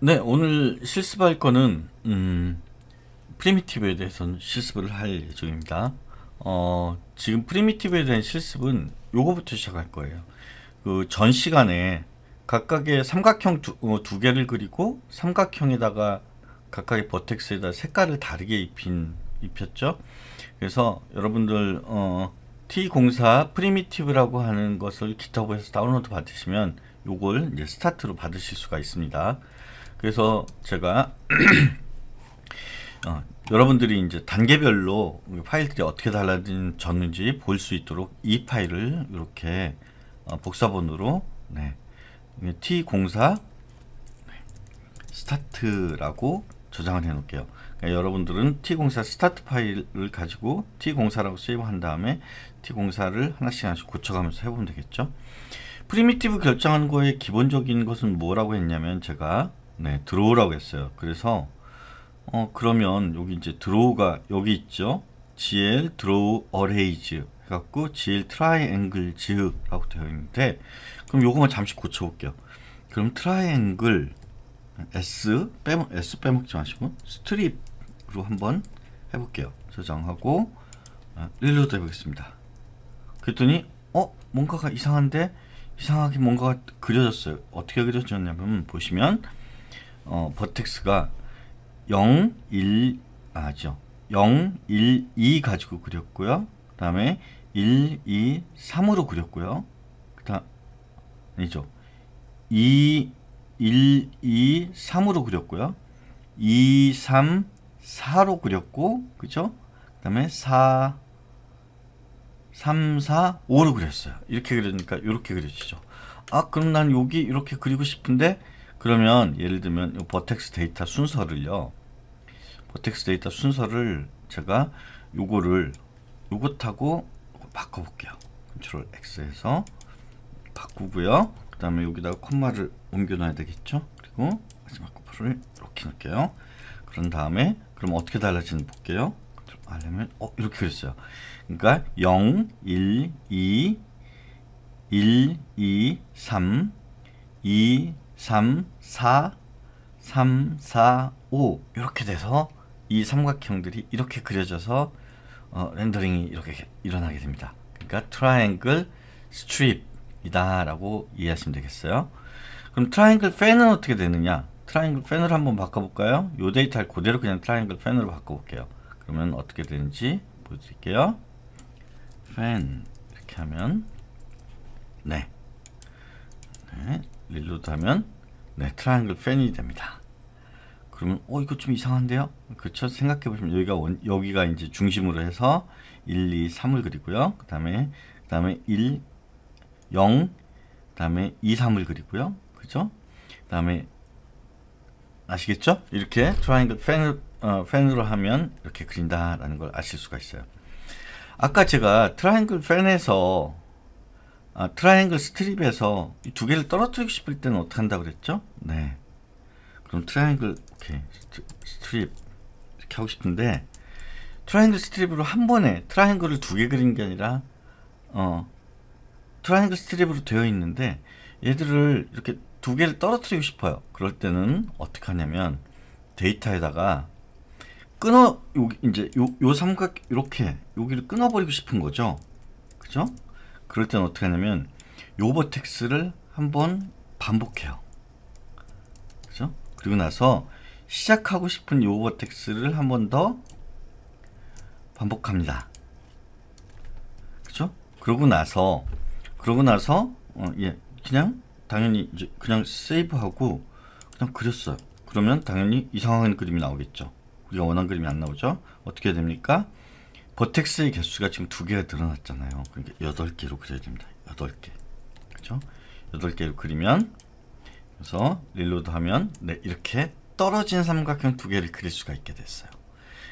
네, 오늘 실습할 거는 음, 프리미티브에 대해서 실습을 할 예정입니다. 어, 지금 프리미티브에 대한 실습은 요거부터 시작할 거예요. 그 전 시간에 각각의 삼각형 두, 어, 두, 개를 그리고 삼각형에다가 각각의 버텍스에다 색깔을 다르게 입힌 입혔죠. 그래서 여러분들 어, T 공사 프리미티브라고 하는 것을 기타브에서 다운로드 받으시면 요걸 이제 스타트로 받으실 수가 있습니다. 그래서 제가 어, 여러분들이 이제 단계별로 파일들이 어떻게 달라졌는지 볼 수 있도록 이 파일을 이렇게 어, 복사본으로 네. T04 스타트라고 저장을 해 놓을게요. 그러니까 여러분들은 T04 스타트 파일을 가지고 T04라고 세이브한 다음에 T04를 하나씩 하나씩 고쳐가면서 해보면 되겠죠. 프리미티브 결정하는 거의 기본적인 것은 뭐라고 했냐면 제가 네, 들어오라고 했어요. 그래서 어, 그러면 여기 이제 들어오가 여기 있죠. GL draw a r r 해갖고 GL t r i a n g 라고 되어 있는데 그럼 요거만 잠시 고쳐볼게요. 그럼 t r i a n S 빼먹 S 빼먹지 마시고 스트립으로 한번 해볼게요. 저장하고 아, 릴로드 해보겠습니다. 그랬더니 어 뭔가가 이상한데 이상하게 뭔가 그려졌어요. 어떻게 그려졌냐면 보시면 어, 버텍스가 0, 1, 아죠. 0, 1, 2 가지고 그렸고요. 그 다음에 1, 2, 3으로 그렸고요. 그 다음, 아니죠. 2, 1, 2, 3으로 그렸고요. 2, 3, 4로 그렸고, 그죠? 그 다음에 4, 3, 4, 5로 그렸어요. 이렇게 그리니까 이렇게 그려지죠. 아, 그럼 난 여기 이렇게 그리고 싶은데 그러면 예를 들면 이 버텍스 데이터 순서를요. 버텍스 데이터 순서를 제가 요거를 요것하고 바꿔볼게요. 컨트롤 X 해서 바꾸고요. 그 다음에 여기다가 콤마를 옮겨놔야 되겠죠. 그리고 마지막 콤마를 이렇게 넣을게요. 그런 다음에 그럼 어떻게 달라지는 볼게요. 알려면 어 이렇게 그렸어요. 그러니까 0, 1, 2, 1, 2, 3, 2, 3, 4, 3, 4, 5 이렇게 돼서 이 삼각형들이 이렇게 그려져서 어, 렌더링이 이렇게 일어나게 됩니다. 그러니까 트라이앵글 스트립이다 라고 이해하시면 되겠어요. 그럼 트라이앵글 팬은 어떻게 되느냐? 트라이앵글 팬을 한번 바꿔볼까요? 요 데이터를 그대로 그냥 트라이앵글 팬으로 바꿔볼게요. 그러면 어떻게 되는지 보여드릴게요. 팬 이렇게 하면 네 릴로드 하면 네, 트라이앵글 팬이 됩니다. 그러면 어 이거 좀 이상한데요? 그렇죠? 생각해 보시면 여기가 원, 여기가 이제 중심으로 해서 1, 2, 3을 그리고요. 그다음에 그다음에 1 0 그다음에 2, 3을 그리고요. 그죠 그다음에 아시겠죠? 이렇게 트라이앵글 팬, 어, 팬으로 하면 이렇게 그린다라는 걸 아실 수가 있어요. 아까 제가 트라이앵글 팬에서 아, 트라이앵글 스트립에서 이 두 개를 떨어뜨리고 싶을 때는 어떻게 한다고 그랬죠? 네. 그럼 트라이앵글 이렇게 스트립 이렇게 하고 싶은데 트라이앵글 스트립으로 한 번에 트라이앵글을 두 개 그린 게 아니라 어 트라이앵글 스트립으로 되어 있는데 얘들을 이렇게 두 개를 떨어뜨리고 싶어요. 그럴 때는 어떻게 하냐면 데이터에다가 끊어 요 이제 요, 요 삼각 이렇게 여기를 끊어버리고 싶은 거죠. 그죠? 그럴 때는 어떻게 하냐면 요 버텍스를 한 번 반복해요. 그죠? 그리고 나서 시작하고 싶은 요 버텍스를 한번 더 반복합니다. 그죠? 그러고 나서 그러고 나서 어, 예 그냥 당연히 이제 그냥 세이브하고 그냥 그렸어요. 그러면 당연히 이상한 그림이 나오겠죠. 우리가 원한 그림이 안 나오죠. 어떻게 됩니까? 버텍스의 개수가 지금 두 개가 늘어났잖아요. 그러니까 여덟 개로 그려야 됩니다. 여덟 개, 그죠 여덟 개로 그리면 그래서 릴로드하면 네, 이렇게 떨어진 삼각형 두 개를 그릴 수가 있게 됐어요.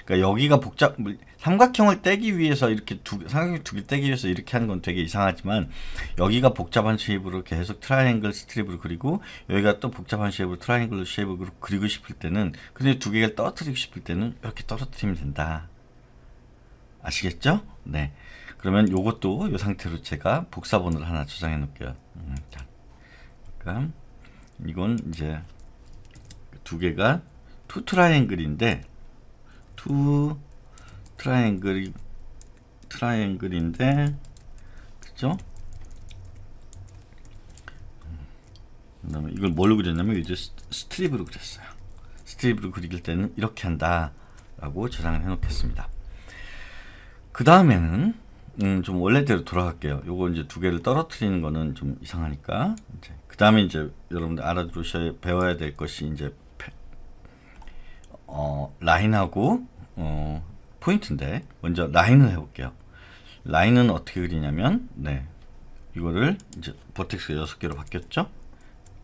그러니까 여기가 복잡 뭐, 삼각형을 떼기 위해서 이렇게 두 삼각형 두개 떼기 위해서 이렇게 하는 건 되게 이상하지만 여기가 복잡한 쉐입으로 계속 트라이앵글 스트립으로 그리고 여기가 또 복잡한 쉐입으로 트라이앵글 쉐입으로 그리고 싶을 때는 근데 두 개를 떨어뜨리고 싶을 때는 이렇게 떨어뜨리면 된다. 아시겠죠? 네. 그러면 요것도 요 상태로 제가 복사본을 하나 저장해 놓을게요. 음, 그 이건 이제 두 개가 투 트라이앵글인데 투 트라이앵글 트라이앵글인데 그죠? 그다음에 이걸 뭘로 그렸냐면 이제 스트립으로 그렸어요. 스트립으로 그릴 때는 이렇게 한다라고 저장을 해놓겠습니다. 그 다음에는 음, 좀 원래대로 돌아갈게요. 요거 이제 두 개를 떨어뜨리는 거는 좀 이상하니까 이제 그 다음에 이제 여러분들 알아두셔야 배워야 될 것이 이제 어, 라인하고 어, 포인트인데 먼저 라인을 해볼게요. 라인은 어떻게 그리냐면 네 이거를 이제 버텍스 6개로 바뀌었죠?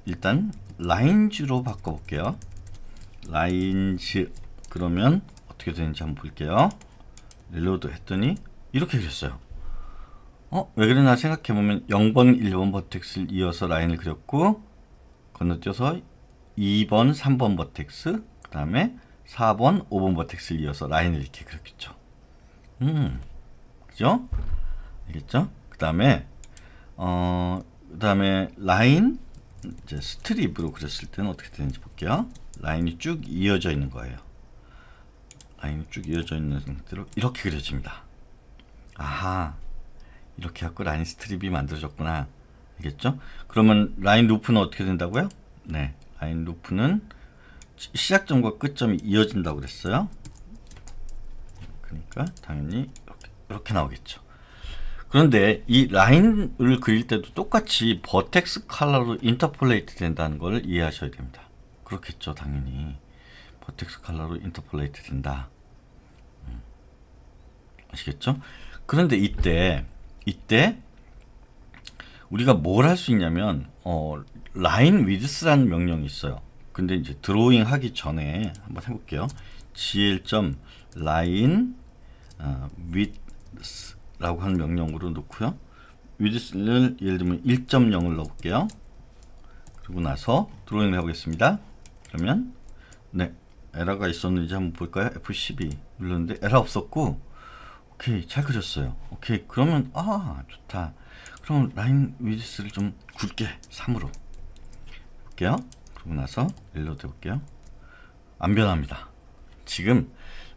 일단 라인즈로 바꿔볼게요. 라인즈 그러면 어떻게 되는지 한번 볼게요. 릴로드 했더니 이렇게 그렸어요. 어? 왜 그러나 생각해보면 0번, 1번 버텍스를 이어서 라인을 그렸고 건너뛰어서 2번, 3번 버텍스 그 다음에 4번, 5번 버텍스를 이어서 라인을 이렇게 그렸겠죠. 음, 그죠? 알겠죠? 그 다음에 어, 그 다음에 라인 이제 스트립으로 그렸을 때는 어떻게 되는지 볼게요. 라인이 쭉 이어져 있는 거예요. 라인이 쭉 이어져 있는 상태로 이렇게 그려집니다. 아하 이렇게 하고 라인 스트립이 만들어졌구나 알겠죠? 그러면 라인 루프는 어떻게 된다고요? 네 라인 루프는 시작점과 끝점이 이어진다고 그랬어요. 그러니까 당연히 이렇게, 이렇게 나오겠죠. 그런데 이 라인을 그릴 때도 똑같이 버텍스 컬러로 인터폴레이트 된다는 걸 이해하셔야 됩니다. 그렇겠죠, 당연히. 버텍스 컬러로 인터폴레이트 된다. 음. 아시겠죠? 그런데 이때 이때 우리가 뭘 할 수 있냐면 어, 라인 위드스라는 명령이 있어요. 근데 이제 드로잉 하기 전에 한번 해볼게요. gl.line 어, width라고 하는 명령으로 넣고요. w i d t 예를 들면 1.0을 넣어볼게요. 그리고 나서 드로잉을 해보겠습니다. 그러면 네 에러가 있었는지 한번 볼까요? F12 눌렀는데 에러 없었고 오케이 잘 그렸어요 오케이 그러면 아 좋다 그럼 라인 위드스를 좀 굵게 3으로 볼게요 그러고 나서 릴로드 해볼게요 안 변합니다 지금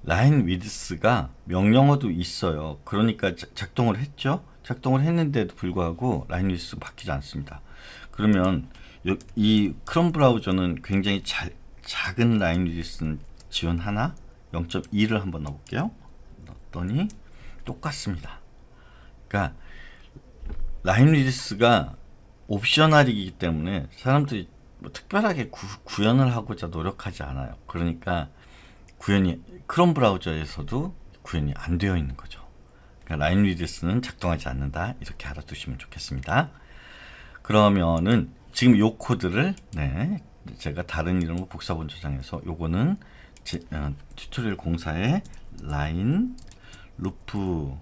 라인 위드스가 명령어도 있어요 그러니까 작동을 했죠 작동을 했는데도 불구하고 라인 위드스 바뀌지 않습니다 그러면 이 크롬 브라우저는 굉장히 잘 작은 라인 리디스는 지원 하나 0.2를 한번 넣어볼게요 넣었더니 똑같습니다 그러니까 라인 리디스가 옵셔널이기 때문에 사람들이 뭐 특별하게 구, 구현을 하고자 노력하지 않아요 그러니까 구현이 크롬 브라우저에서도 구현이 안 되어 있는 거죠 그러니까 라인 리디스는 작동하지 않는다 이렇게 알아두시면 좋겠습니다 그러면은 지금 요 코드를 네, 제가 다른 이름으로 복사본 저장해서 요거는 제, 어, 튜토리얼 공사의 라인 루프로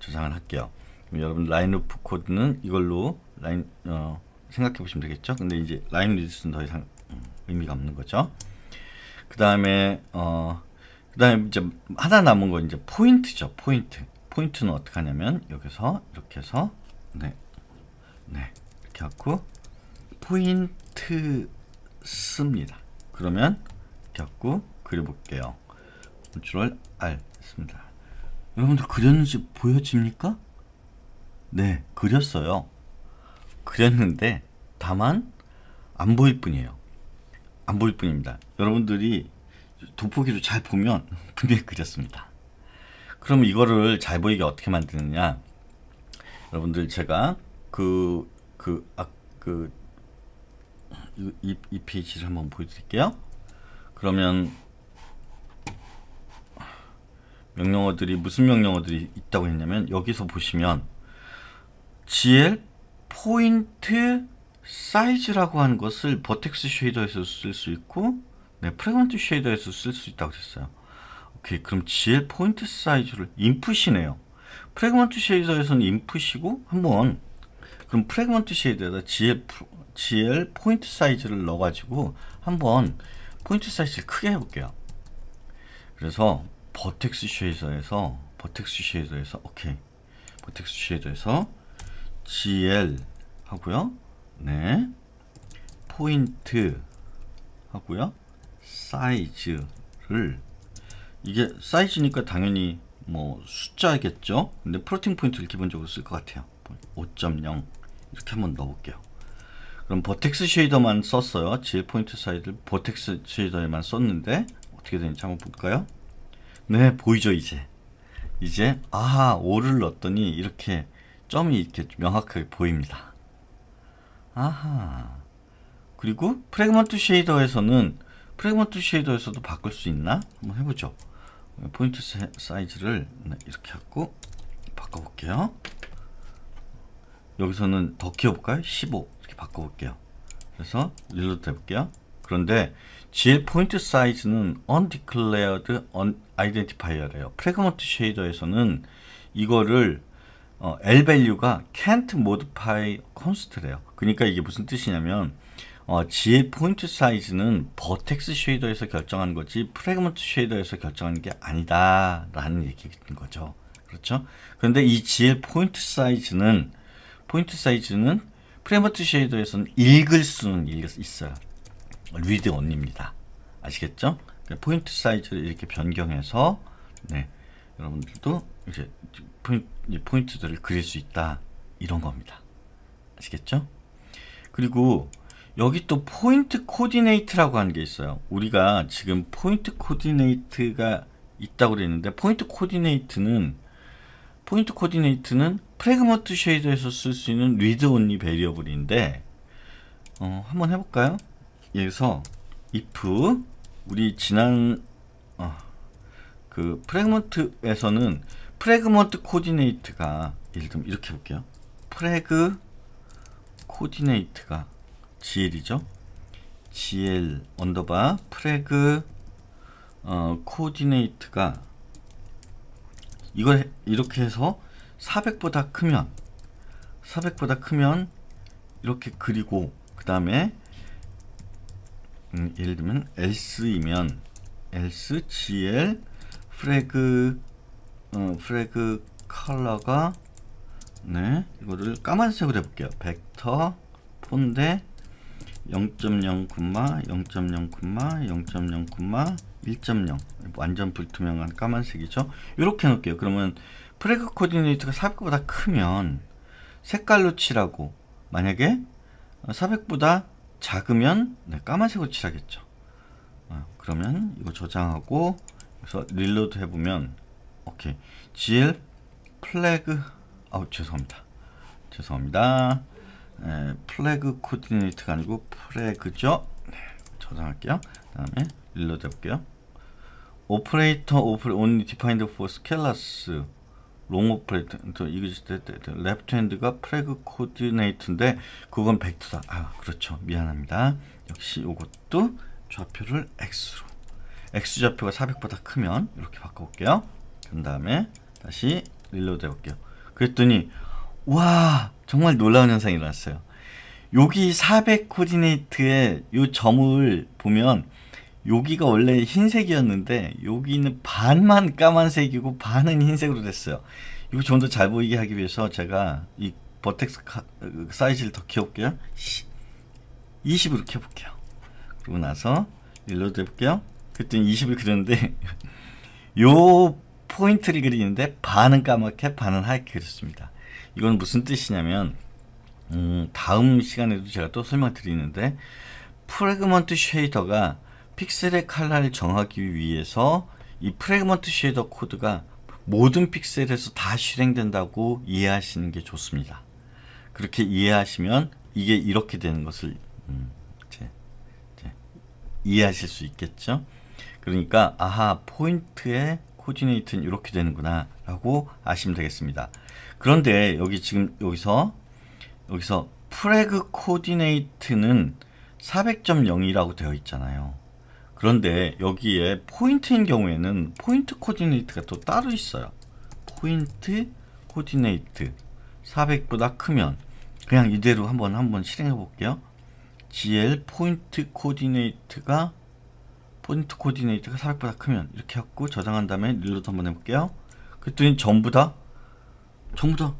저장을 할게요. 여러분 라인 루프 코드는 이걸로 라인 어, 생각해 보시면 되겠죠. 근데 이제 라인 리스트는 더 이상 음, 의미가 없는 거죠. 그 다음에 어, 그 다음에 이제 하나 남은 건 이제 포인트죠. 포인트. 포인트는 어떻게 하냐면 여기서 이렇게 해서 네, 네 이렇게 하고 포인트 트 씁니다. 그러면 겪고 그려볼게요. 컨트롤 R 씁니다. 여러분들 그렸는지 보여집니까? 네, 그렸어요. 그렸는데 다만 안 보일 뿐이에요. 안 보일 뿐입니다. 여러분들이 돋보기로 잘 보면 분명히 그렸습니다. 그럼 이거를 잘 보이게 어떻게 만드느냐? 여러분들 제가 그그 아그 그, 아, 그 이, 이 페이지를 한번 보여드릴게요. 그러면 명령어들이 무슨 명령어들이 있다고 했냐면 여기서 보시면 gl 포인트 사이즈라고 하는 것을 버텍스 쉐이더에서 쓸 수 있고 네, 프레그먼트 쉐이더에서 쓸 수 있다고 했어요. 오케이 그럼 gl 포인트 사이즈를 인풋이네요. 프레그먼트 쉐이더에서는 인풋이고 한번 그럼 프레그먼트 쉐이더에다 gl GL 포인트 사이즈를 넣어가지고 한번 포인트 사이즈를 크게 해볼게요. 그래서 버텍스 쉐이더에서 버텍스 쉐이더에서 오케이 버텍스 쉐이더에서 GL 하고요. 네 포인트 하고요. 사이즈를 이게 사이즈니까 당연히 뭐 숫자겠죠 근데 프로팅 포인트를 기본적으로 쓸 것 같아요 5.0 이렇게 한번 넣어볼게요 그럼 버텍스 쉐이더만 썼어요. 질 포인트 사이드 버텍스 쉐이더에만 썼는데 어떻게 되는지 한번 볼까요? 네, 보이죠, 이제. 이제 아, 5를 넣었더니 이렇게 점이 이렇게 명확하게 보입니다. 아하. 그리고 프레그먼트 쉐이더에서는 프레그먼트 쉐이더에서도 바꿀 수 있나? 한번 해보죠. 포인트 사이즈를 네, 이렇게 하고 바꿔볼게요. 여기서는 더 키워볼까요? 15. 바꿔볼게요. 그래서 릴로드 해볼게요. 그런데 GL 포인트 사이즈는 undeclared identifier래요. 프레그먼트 쉐이더에서는 이거를 어, L value가 can't modify const래요. 그러니까 이게 무슨 뜻이냐면 어, GL 포인트 사이즈는 버텍스 쉐이더에서 결정한 거지 프레그먼트 쉐이더에서 결정한 게 아니다 라는 얘기인 거죠. 그렇죠? 그런데 이 GL 포인트 사이즈는 포인트 사이즈는 프레머트 쉐이더에서는 읽을 수는 있어요. 리드 언입니다. 아시겠죠? 포인트 그 사이즈를 이렇게 변경해서 네, 여러분들도 이렇 포인트, 들을 그릴 수 있다 이런 겁니다. 아시겠죠? 그리고 여기 또 포인트 코디네이트라고 하는 게 있어요. 우리가 지금 포인트 코디네이트가 있다고 그랬는데 포인트 코디네이트는 포인트 코디네이트는 프레그먼트 쉐이더에서 쓸 수 있는 리드 온리 베리어블인데 어, 한번 해볼까요? 여기서 if 우리 지난 어, 그 프레그먼트에서는 프레그먼트 코디네이트가 예를 들면 이렇게 볼게요. 프레그 코디네이트가 gl이죠. gl 언더바 프레그 어, 코디네이트가 이걸 이렇게 해서 400보다 크면 400보다 크면 이렇게 그리고 그 다음에 음, 예를 들면 else이면 else gl 프레 g 어, 프레그 컬러가 네 이거를 까만색으로 해볼게요 벡터 폰데 0.0, 0.0, 0.0, 0.0 1.0 완전 불투명한 까만색이죠 이렇게 놓을게요 그러면 프레그 코디네이터가 400보다 크면 색깔로 칠하고 만약에 400보다 작으면 네, 까만색으로 칠하겠죠 어, 그러면 이거 저장하고 그래서 릴로드 해보면 오케이 gl 플래그 아우 죄송합니다 죄송합니다 에, 네, 플래그 코디네이터가 아니고 플래그죠 네, 저장할게요 그 다음에 릴로드 해볼게요 오퍼레이터 오퍼레 온 n l y d e f i n e 스 for scalars 롱 오퍼레이터 이거 레프트 핸드가 프레그 코디네이트인데 그건 벡터다. 아, 그렇죠. 미안합니다. 역시 이것도 좌표를 x로 x 좌표가 400보다 크면 이렇게 바꿔 볼게요. 그 다음에 다시 릴로드 해볼게요. 그랬더니 와 정말 놀라운 현상이 일어났어요. 여기 400 코디네이트의 이 점을 보면 여기가 원래 흰색이었는데 여기는 반만 까만색이고 반은 흰색으로 됐어요. 이거 좀 더 잘 보이게 하기 위해서 제가 이 버텍스 카, 그 사이즈를 더 키울게요. 20으로 켜볼게요. 그러고 나서 릴로드 해볼게요. 그랬더니 20을 그렸는데 요 포인트를 그리는데 반은 까맣게 반은 하얗게 그렸습니다. 이건 무슨 뜻이냐면 음, 다음 시간에도 제가 또 설명드리는데 프레그먼트 쉐이더가 픽셀의 칼날을 정하기 위해서 이 프레그먼트 쉐이더 코드가 모든 픽셀에서 다 실행된다고 이해하시는 게 좋습니다. 그렇게 이해하시면 이게 이렇게 되는 것을 음, 이제, 이제 이해하실 수 있겠죠. 그러니까 아하 포인트의 코디네이트는 이렇게 되는구나 라고 아시면 되겠습니다. 그런데 여기 지금 여기서 여기서 프래그 코디네이트는 400.0이라고 되어 있잖아요. 그런데 여기에 포인트인 경우에는 포인트 코디네이트가 또 따로 있어요. 포인트 코디네이트 400보다 크면 그냥 이대로 한번 한번 실행해 볼게요. GL 포인트 코디네이트가 포인트 코디네이트가 400보다 크면 이렇게 하고 저장한 다음에 릴로드 한번 해볼게요. 그랬더니 전부 다 전부 다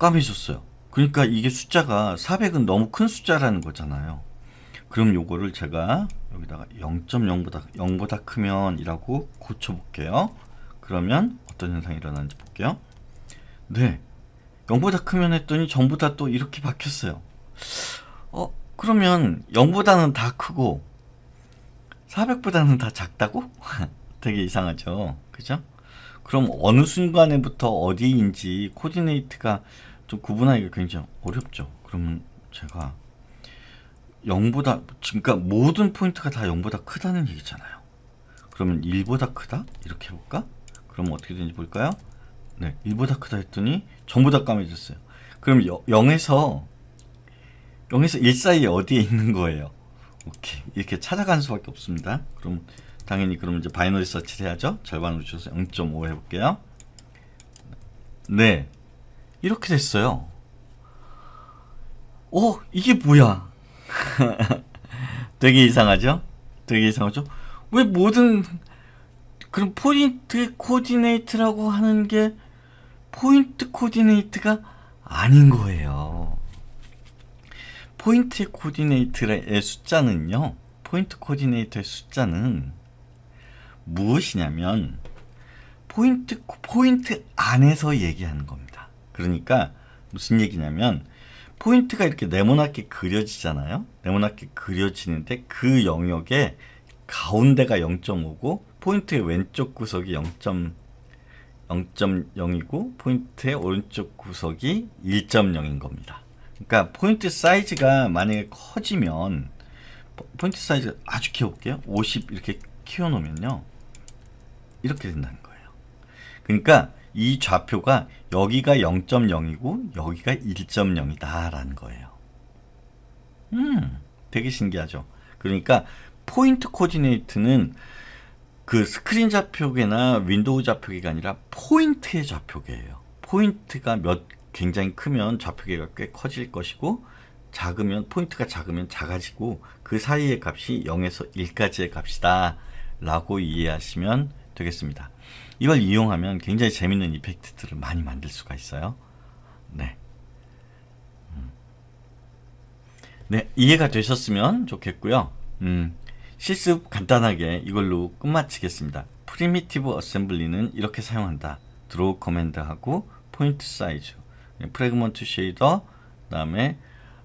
까매졌어요. 그러니까 이게 숫자가 400은 너무 큰 숫자라는 거잖아요. 그럼 요거를 제가 여기다가 0.0보다 0보다 크면 이라고 고쳐볼게요. 그러면 어떤 현상이 일어나는지 볼게요. 네, 0보다 크면 했더니 전부 다 또 이렇게 바뀌었어요. 어, 그러면 0보다는 다 크고 400보다는 다 작다고? 되게 이상하죠. 그죠? 그럼 어느 순간에부터 어디인지 코디네이트가 좀 구분하기가 굉장히 어렵죠. 그러면 제가 0보다 그러니까 모든 포인트가 다 0보다 크다는 얘기잖아요. 그러면 1보다 크다? 이렇게 해볼까? 그러면 어떻게 되는지 볼까요? 네, 1보다 크다 했더니 전부 다 까매졌어요. 그럼 여, 0에서 0에서 1 사이에 어디에 있는 거예요? 오케이, 이렇게 찾아간 수밖에 없습니다. 그럼 당연히 그럼 이제 바이너리 서치를 해야죠. 절반으로 줄여서 0.5 해볼게요. 네, 이렇게 됐어요. 어, 이게 뭐야? 되게 이상하죠? 되게 이상하죠? 왜 모든 그런 포인트 코디네이트라고 하는 게 포인트 코디네이트가 아닌 거예요. 포인트 코디네이트의 숫자는요. 포인트 코디네이터의 숫자는 무엇이냐면 포인트 포인트 안에서 얘기하는 겁니다. 그러니까 무슨 얘기냐면 포인트가 이렇게 네모나게 그려지잖아요. 네모나게 그려지는데 그 영역에 가운데가 0.5고 포인트의 왼쪽 구석이 0.0이고 포인트의 오른쪽 구석이 1.0인 겁니다. 그러니까 포인트 사이즈가 만약에 커지면 포인트 사이즈 아주 키워볼게요. 50 이렇게 키워놓으면요. 이렇게 된다는 거예요. 그러니까 이 좌표가 여기가 0.0이고 여기가 1.0이다라는 거예요. 음, 되게 신기하죠. 그러니까 포인트 코디네이트는 그 스크린 좌표계나 윈도우 좌표계가 아니라 포인트의 좌표계예요. 포인트가 몇 굉장히 크면 좌표계가 꽤 커질 것이고 작으면 포인트가 작으면 작아지고 그 사이의 값이 0에서 1까지의 값이다 라고 이해하시면 되겠습니다. 이걸 이용하면 굉장히 재밌는 이펙트들을 많이 만들 수가 있어요. 네. 음. 네, 이해가 되셨으면 좋겠고요. 음, 실습 간단하게 이걸로 끝마치겠습니다. 프리미티브 어셈블리는 이렇게 사용한다. 드로우 커맨드하고 포인트 사이즈, 프레그먼트 쉐이더, 그다음에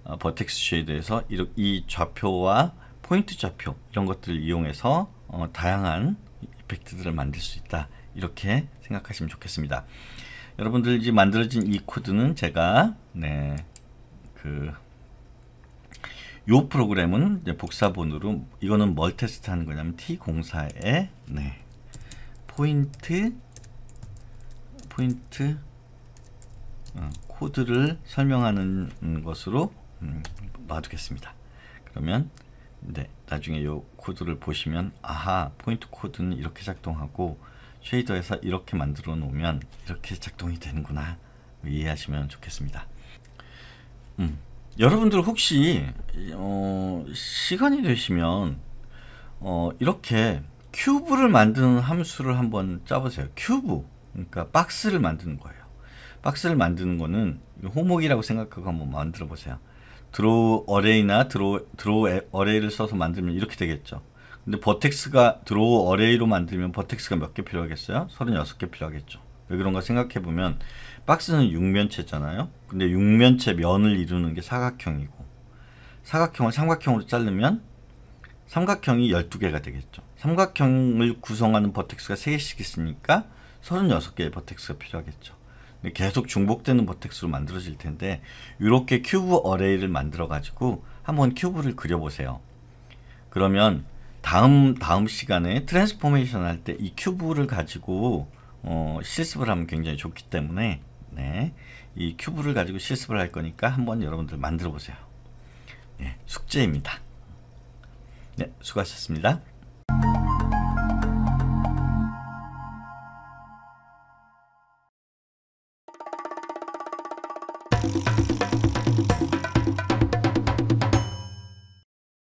버텍스 어, 쉐이더에서 이 좌표와 포인트 좌표 이런 것들을 이용해서 어, 다양한 이펙트들을 만들 수 있다. 이렇게 생각하시면 좋겠습니다. 여러분들 이제 만들어진 이 코드는 제가 네, 그요 프로그램은 복사본으로 이거는 뭘 테스트하는 거냐면 T04에 네, 포인트 포인트 어, 코드를 설명하는 것으로 음, 놔두겠습니다. 그러면 네, 나중에 요 코드를 보시면 아하 포인트 코드는 이렇게 작동하고 쉐이더에서 이렇게 만들어 놓으면 이렇게 작동이 되는구나 이해하시면 좋겠습니다 음. 여러분들 혹시 어, 시간이 되시면 어, 이렇게 큐브를 만드는 함수를 한번 짜보세요 큐브 그러니까 박스를 만드는 거예요 박스를 만드는 거는 호목이라고 생각하고 한번 만들어 보세요 드로우 어레이나 드로우, 드로우 어레이를 써서 만들면 이렇게 되겠죠 근데 버텍스가 드로우 어레이로 만들면 버텍스가 몇 개 필요하겠어요? 36개 필요하겠죠. 왜 그런가 생각해 보면 박스는 6면체잖아요 근데 6면체 면을 이루는 게 사각형이고 사각형을 삼각형으로 자르면 삼각형이 12개가 되겠죠. 삼각형을 구성하는 버텍스가 3개씩 있으니까 36개의 버텍스가 필요하겠죠. 근데 계속 중복되는 버텍스로 만들어질 텐데 이렇게 큐브 어레이를 만들어 가지고 한번 큐브를 그려 보세요. 그러면 다음 다음 시간에 트랜스포메이션 할 때 이 큐브를 가지고 어, 실습을 하면 굉장히 좋기 때문에 네, 이 큐브를 가지고 실습을 할 거니까 한번 여러분들 만들어 보세요. 네, 숙제입니다. 네, 수고하셨습니다.